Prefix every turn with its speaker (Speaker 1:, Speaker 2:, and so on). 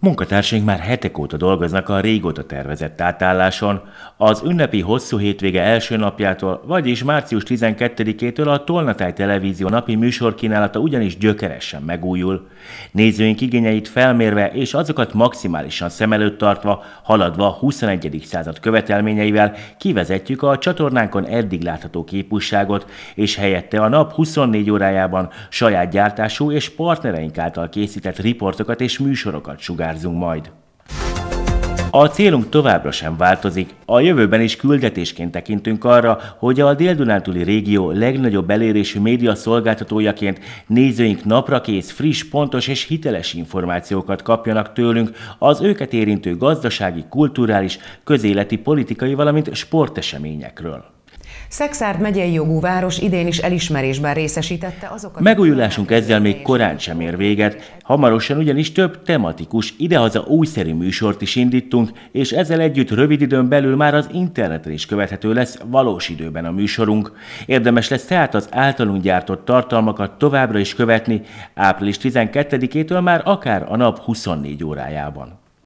Speaker 1: Munkatársaink már hetek óta dolgoznak a régóta tervezett átálláson, az ünnepi hosszú hétvége első napjától, vagyis március 12-től a Tolnatáj Televízió napi műsorkínálata ugyanis gyökeresen megújul. Nézőink igényeit felmérve és azokat maximálisan szem előtt tartva, haladva 21. század követelményeivel kivezetjük a csatornánkon eddig látható képusságot, és helyette a nap 24 órájában saját gyártású és partnereink által készített riportokat és műsorokat sugár univerzum majd. A célunk továbbra sem változik. A jövőben is küldetésként tekintünk arra, hogy a dél-dunántúli régió legnagyobb elérésű média szolgáltatójaként nézőink naprakész, friss, pontos és hiteles információkat kapjanak tőlünk az őket érintő gazdasági, kulturális, közéleti, politikai, valamint sporteseményekről.
Speaker 2: Szexárd megyei jogú város idén is elismerésben részesítette azokat... Megújulásunk
Speaker 1: ezzel még korán sem ér véget, hamarosan ugyanis több tematikus, idehaza újszerű műsort is indítunk, és ezzel együtt rövid időn belül már az interneten is követhető lesz valós időben a műsorunk. Érdemes lesz tehát az általunk gyártott tartalmakat továbbra is követni, április 12-től már akár a nap 24 órájában.